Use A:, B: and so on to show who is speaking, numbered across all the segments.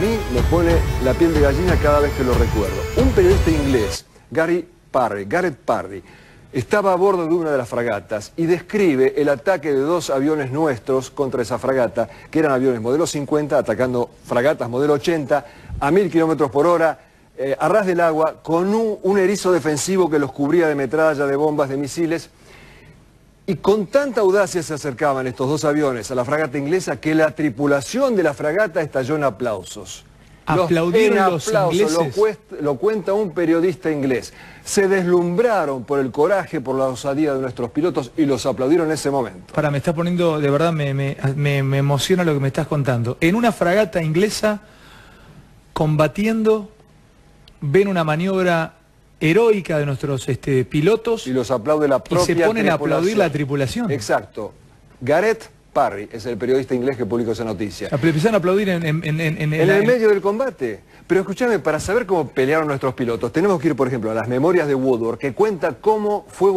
A: mí me pone la piel de gallina cada vez que lo recuerdo. Un periodista inglés, Gary Parry, Garrett Parry, estaba a bordo de una de las fragatas y describe el ataque de dos aviones nuestros contra esa fragata, que eran aviones modelo 50 atacando fragatas modelo 80 a mil kilómetros por hora, eh, a ras del agua, con un erizo defensivo que los cubría de metralla, de bombas, de misiles. Y con tanta audacia se acercaban estos dos aviones a la fragata inglesa que la tripulación de la fragata estalló en aplausos.
B: Aplaudieron los, ingleses. Lo,
A: lo cuenta un periodista inglés. Se deslumbraron por el coraje, por la osadía de nuestros pilotos y los aplaudieron en ese momento. Para, me está poniendo, de verdad, me, me emociona lo que me estás contando. En una fragata inglesa, combatiendo, ven una maniobra heroica de nuestros este, pilotos. Y los aplaude la propia Y se ponen a aplaudir la tripulación. Exacto. Gareth Parry es el periodista inglés que publicó esa noticia. Ah, empezaron a aplaudir en, en, el, medio del combate. Pero escúchame, para saber cómo pelearon nuestros pilotos, tenemos que ir, por ejemplo, a las memorias de Woodward, que cuenta cómo fue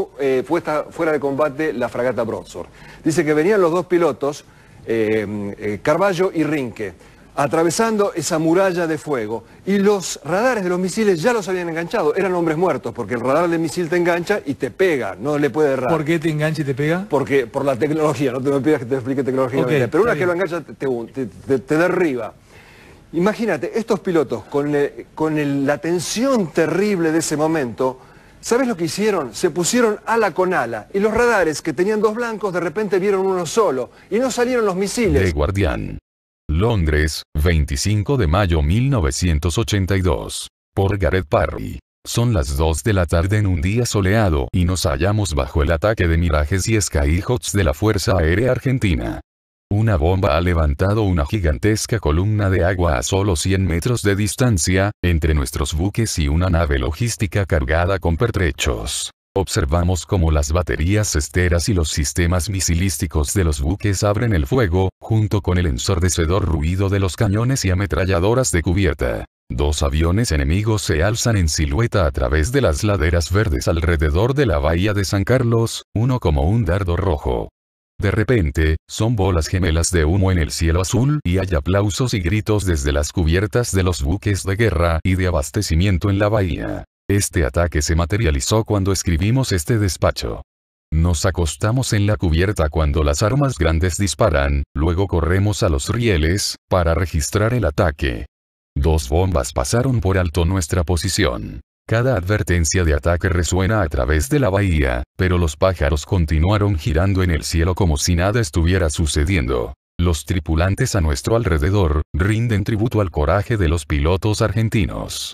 A: puesta eh, fuera de combate la fragata Broadsword. Dice que venían los dos pilotos, eh, eh, Carballo y Rinke atravesando esa muralla de fuego. Y los radares de los misiles ya los habían enganchado, eran hombres muertos, porque el radar de misil te engancha y te pega, no le puede errar. ¿Por qué te engancha y te pega? Porque por la tecnología, no te me pidas que te explique tecnología, pero una que lo engancha te, derriba. Imagínate, estos pilotos, con, la tensión terrible de ese momento, ¿sabes lo que hicieron? Se pusieron ala con ala, y los radares que tenían dos blancos de repente vieron uno solo, y no salieron los misiles. El
B: guardián. Londres, 25 de mayo 1982. Por Gareth Parry. Son las 2 de la tarde en un día soleado y nos hallamos bajo el ataque de mirajes y skyhots de la Fuerza Aérea Argentina. Una bomba ha levantado una gigantesca columna de agua a solo 100 metros de distancia, entre nuestros buques y una nave logística cargada con pertrechos. Observamos cómo las baterías esteras y los sistemas misilísticos de los buques abren el fuego, junto con el ensordecedor ruido de los cañones y ametralladoras de cubierta. Dos aviones enemigos se alzan en silueta a través de las laderas verdes alrededor de la bahía de San Carlos, uno como un dardo rojo. De repente, son bolas gemelas de humo en el cielo azul y hay aplausos y gritos desde las cubiertas de los buques de guerra y de abastecimiento en la bahía. Este ataque se materializó cuando escribimos este despacho. Nos acostamos en la cubierta cuando las armas grandes disparan, luego corremos a los rieles, para registrar el ataque. Dos bombas pasaron por alto nuestra posición. Cada advertencia de ataque resuena a través de la bahía, pero los pájaros continuaron girando en el cielo como si nada estuviera sucediendo. Los tripulantes a nuestro alrededor rinden tributo al coraje de los pilotos argentinos.